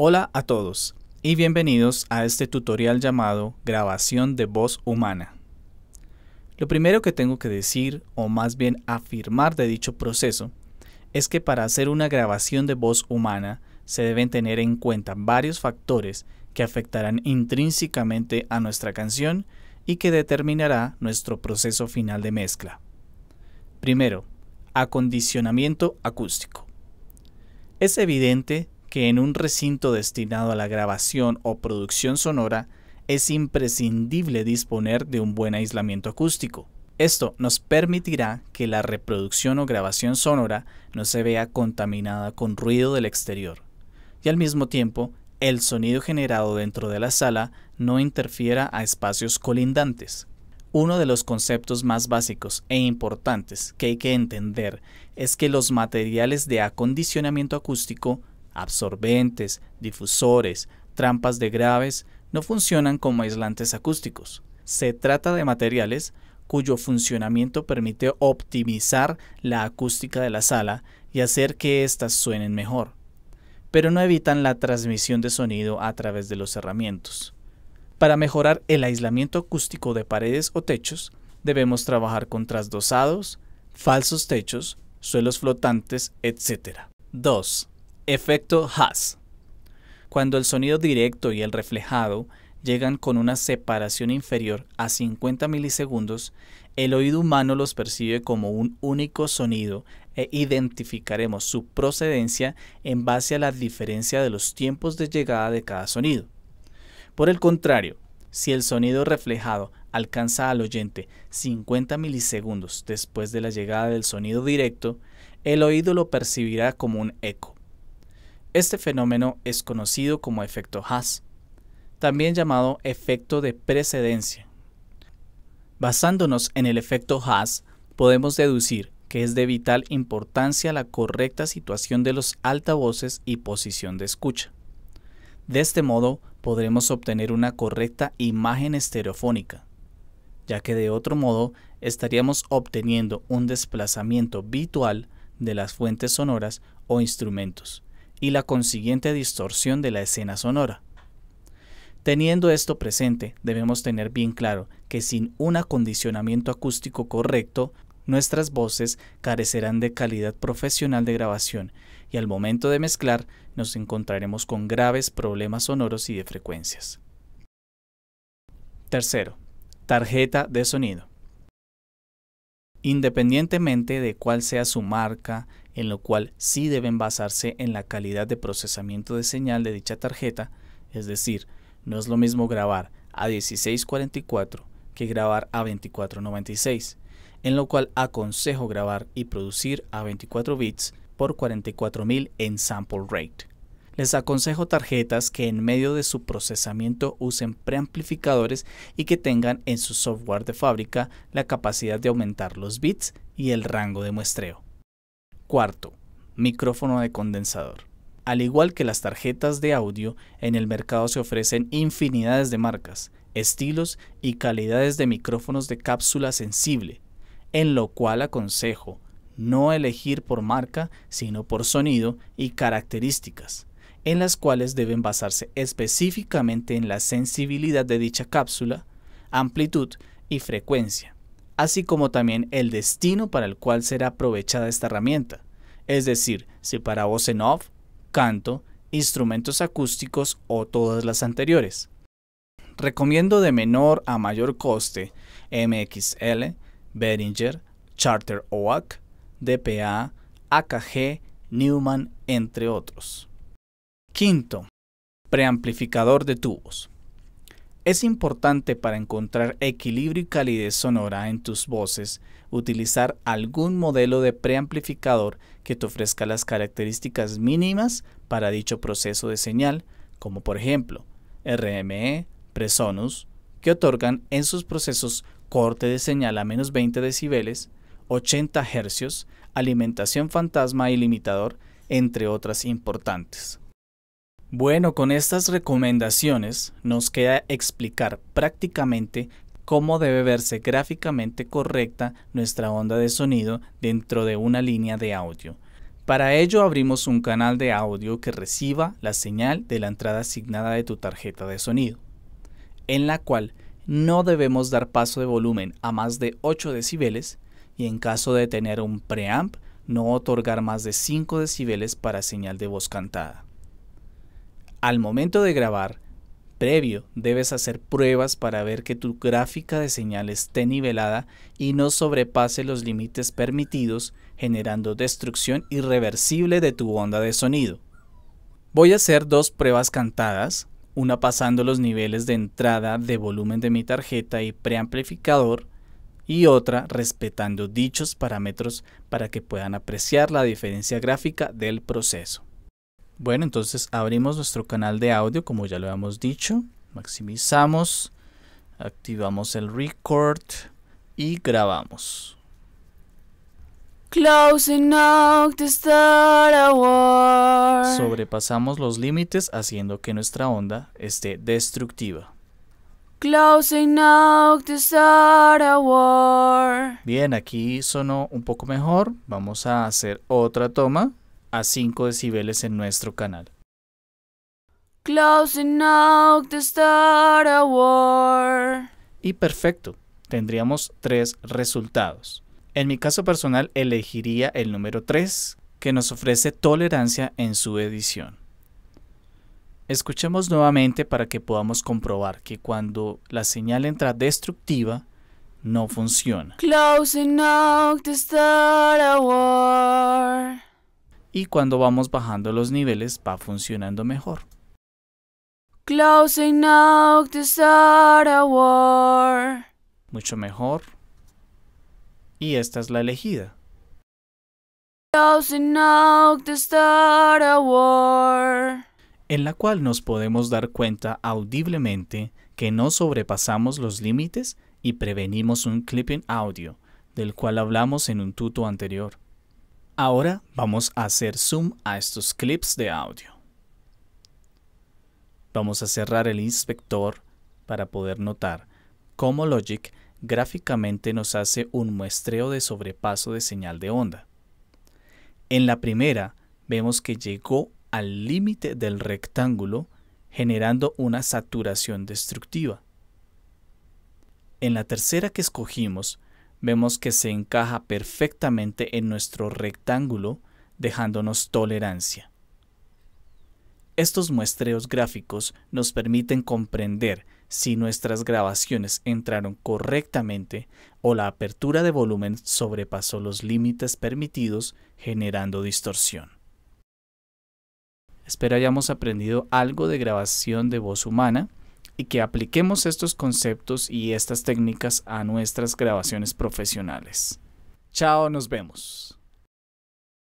Hola a todos y bienvenidos a este tutorial llamado grabación de voz humana. Lo primero que tengo que decir, o más bien afirmar de dicho proceso, es que para hacer una grabación de voz humana se deben tener en cuenta varios factores que afectarán intrínsecamente a nuestra canción y que determinará nuestro proceso final de mezcla. Primero, acondicionamiento acústico. Es evidente que en un recinto destinado a la grabación o producción sonora es imprescindible disponer de un buen aislamiento acústico. Esto nos permitirá que la reproducción o grabación sonora no se vea contaminada con ruido del exterior y al mismo tiempo el sonido generado dentro de la sala no interfiera a espacios colindantes. Uno de los conceptos más básicos e importantes que hay que entender es que los materiales de acondicionamiento acústico absorbentes, difusores, trampas de graves, no funcionan como aislantes acústicos. Se trata de materiales cuyo funcionamiento permite optimizar la acústica de la sala y hacer que éstas suenen mejor, pero no evitan la transmisión de sonido a través de los herramientas Para mejorar el aislamiento acústico de paredes o techos, debemos trabajar con trasdosados, falsos techos, suelos flotantes, etc. 2. Efecto Haas. Cuando el sonido directo y el reflejado llegan con una separación inferior a 50 milisegundos, el oído humano los percibe como un único sonido e identificaremos su procedencia en base a la diferencia de los tiempos de llegada de cada sonido. Por el contrario, si el sonido reflejado alcanza al oyente 50 milisegundos después de la llegada del sonido directo, el oído lo percibirá como un eco este fenómeno es conocido como efecto Haas, también llamado efecto de precedencia. Basándonos en el efecto Haas, podemos deducir que es de vital importancia la correcta situación de los altavoces y posición de escucha. De este modo, podremos obtener una correcta imagen estereofónica, ya que de otro modo estaríamos obteniendo un desplazamiento virtual de las fuentes sonoras o instrumentos, y la consiguiente distorsión de la escena sonora. Teniendo esto presente, debemos tener bien claro que sin un acondicionamiento acústico correcto, nuestras voces carecerán de calidad profesional de grabación y al momento de mezclar nos encontraremos con graves problemas sonoros y de frecuencias. Tercero, tarjeta de sonido. Independientemente de cuál sea su marca, en lo cual sí deben basarse en la calidad de procesamiento de señal de dicha tarjeta, es decir, no es lo mismo grabar a 1644 que grabar a 2496, en lo cual aconsejo grabar y producir a 24 bits por 44000 en sample rate. Les aconsejo tarjetas que en medio de su procesamiento usen preamplificadores y que tengan en su software de fábrica la capacidad de aumentar los bits y el rango de muestreo. Cuarto, micrófono de condensador. Al igual que las tarjetas de audio, en el mercado se ofrecen infinidades de marcas, estilos y calidades de micrófonos de cápsula sensible, en lo cual aconsejo no elegir por marca, sino por sonido y características, en las cuales deben basarse específicamente en la sensibilidad de dicha cápsula, amplitud y frecuencia así como también el destino para el cual será aprovechada esta herramienta, es decir, si para voz en off, canto, instrumentos acústicos o todas las anteriores. Recomiendo de menor a mayor coste MXL, Behringer, Charter OAC, DPA, AKG, Newman, entre otros. Quinto, preamplificador de tubos. Es importante para encontrar equilibrio y calidez sonora en tus voces utilizar algún modelo de preamplificador que te ofrezca las características mínimas para dicho proceso de señal, como por ejemplo RME, Presonus, que otorgan en sus procesos corte de señal a menos 20 decibeles, 80 Hz, alimentación fantasma y limitador, entre otras importantes. Bueno, con estas recomendaciones nos queda explicar prácticamente cómo debe verse gráficamente correcta nuestra onda de sonido dentro de una línea de audio. Para ello abrimos un canal de audio que reciba la señal de la entrada asignada de tu tarjeta de sonido, en la cual no debemos dar paso de volumen a más de 8 decibeles y en caso de tener un preamp no otorgar más de 5 decibeles para señal de voz cantada al momento de grabar, previo, debes hacer pruebas para ver que tu gráfica de señal esté nivelada y no sobrepase los límites permitidos, generando destrucción irreversible de tu onda de sonido. Voy a hacer dos pruebas cantadas, una pasando los niveles de entrada de volumen de mi tarjeta y preamplificador, y otra respetando dichos parámetros para que puedan apreciar la diferencia gráfica del proceso. Bueno, entonces abrimos nuestro canal de audio, como ya lo hemos dicho. Maximizamos, activamos el record y grabamos. Close enough to start a war. Sobrepasamos los límites haciendo que nuestra onda esté destructiva. Close enough to start a war. Bien, aquí sonó un poco mejor. Vamos a hacer otra toma a 5 decibeles en nuestro canal. Close enough to start a Y perfecto, tendríamos tres resultados. En mi caso personal elegiría el número 3, que nos ofrece tolerancia en su edición. Escuchemos nuevamente para que podamos comprobar que cuando la señal entra destructiva, no funciona. Close enough start a y cuando vamos bajando los niveles va funcionando mejor. war. Mucho mejor. Y esta es la elegida. war. En la cual nos podemos dar cuenta audiblemente que no sobrepasamos los límites y prevenimos un clipping audio, del cual hablamos en un tuto anterior. Ahora vamos a hacer zoom a estos clips de audio. Vamos a cerrar el inspector para poder notar cómo Logic gráficamente nos hace un muestreo de sobrepaso de señal de onda. En la primera vemos que llegó al límite del rectángulo generando una saturación destructiva. En la tercera que escogimos vemos que se encaja perfectamente en nuestro rectángulo, dejándonos tolerancia. Estos muestreos gráficos nos permiten comprender si nuestras grabaciones entraron correctamente o la apertura de volumen sobrepasó los límites permitidos generando distorsión. Espero hayamos aprendido algo de grabación de voz humana y que apliquemos estos conceptos y estas técnicas a nuestras grabaciones profesionales. Chao, nos vemos.